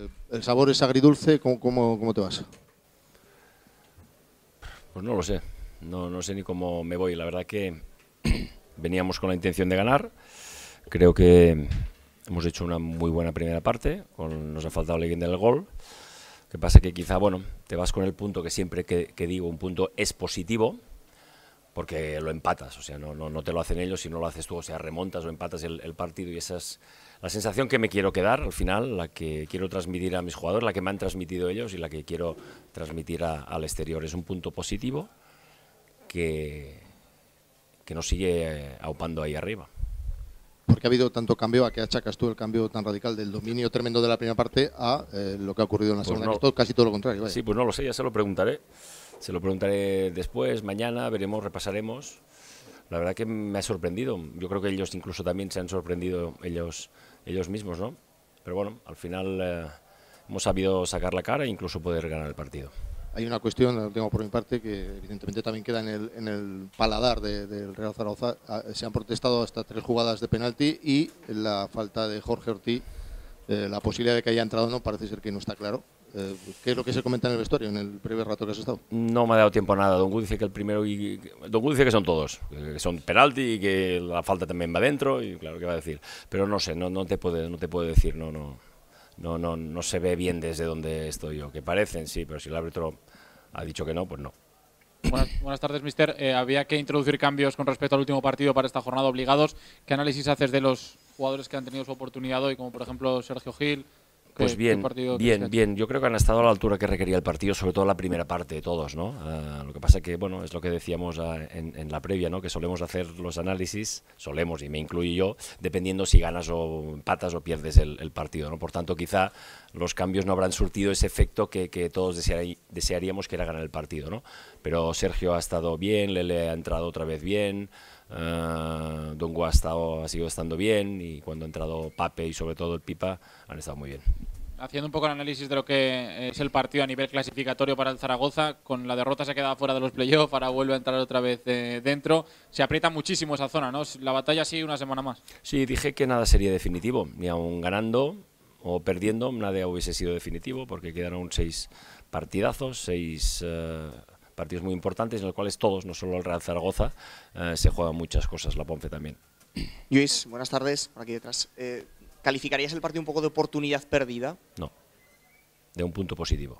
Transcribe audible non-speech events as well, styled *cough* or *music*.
Eh, ¿El sabor es agridulce? ¿Cómo, te vas? Pues no lo sé. No, sé ni cómo me voy. La verdad que *clears throat* veníamos con la intención de ganar. Creo que hemos hecho una muy buena primera parte. nos ha faltado alguien del gol. que pasa que quizá, bueno, te vas con el punto que siempre que digo, un punto es positivo porque lo empatas, o sea, no, no, no, te lo hacen ellos, no lo haces tú, o sea, remontas o empatas el, partido y esa es la sensación que me quiero quedar al final, la que quiero transmitir a mis jugadores, la que me han transmitido ellos y la que quiero transmitir al exterior. Es un punto positivo que, que nos sigue eh, aupando ahí arriba. Porque ha habido tanto cambio? ¿A qué achacas tú el cambio tan radical del dominio tremendo de la primera parte a eh, lo que ha ocurrido en la pues segunda? casi todo lo contrario. Sí, pues no lo sé, ya se lo preguntaré. Se lo preguntaré después, mañana, veremos, repasaremos. La verdad que me ha sorprendido. Yo creo que ellos incluso también se han sorprendido ellos, ellos mismos, ¿no? Pero bueno, al final eh, hemos sabido sacar la cara e incluso poder ganar el partido. Hay una cuestión, tengo por mi parte, que evidentemente también queda en el, en el paladar del Real Zaragoza. Ah, se han protestado hasta tres jugadas de penalti y la falta de Jorge Ortiz, eh, la posibilidad de que haya entrado no parece ser que no está claro. Eh, ¿Qué es lo que se comenta en el vestuario en el primer rato que has estado? No me ha dado tiempo a nada. Don Gu dice que el primero. Y, Don Gu dice que son todos. Que son penalti y que la falta también va dentro. Y claro, ¿qué va a decir? Pero no sé, no, no, te, puede, no te puedo decir. No, no, no, no, no se ve bien desde donde estoy yo. Que parecen, sí, pero si el árbitro ha dicho que no, pues no. Buenas, tardes, mister. Eh, había que introducir cambios con respecto al último partido para esta jornada obligados. ¿Qué análisis haces de los jugadores que han tenido su oportunidad hoy, como por ejemplo Sergio Gil, pues bien, bien, bien. Yo creo que han estado a la altura que requería el partido, sobre todo la primera parte de todos, ¿no? Ah, lo que pasa que, bueno, es lo que decíamos ah, en, la previa, ¿no? Que solemos hacer los análisis, solemos, y me incluyo yo, dependiendo si ganas o patas o pierdes el, partido, ¿no? Por tanto, quizá los cambios no habrán surtido ese efecto que, todos desearíamos que era ganar el partido, ¿no? Pero Sergio ha estado bien, Lele ha entrado otra vez bien, Uh, ha, estado, ha sido estando bien y cuando ha entrado Pape y sobre todo el Pipa han estado muy bien haciendo un poco el análisis de lo que eh, es el partido a nivel clasificatorio para el Zaragoza, con la derrota se ha quedado fuera de los playoffs, ahora vuelve a entrar otra vez eh, dentro. Se aprieta muchísimo esa zona, ¿no? La batalla sigue una semana más. Sí, dije que nada sería definitivo, ni aún ganando o perdiendo, nada hubiese sido definitivo, porque quedaron seis partidazos, seis. Eh, partidos muy importantes en los cuales todos, no solo el Real Zaragoza, se juegan muchas cosas, la Ponce también. Luis, buenas tardes, por aquí detrás. ¿Calificarías el partido un poco de oportunidad perdida? No, de un punto positivo.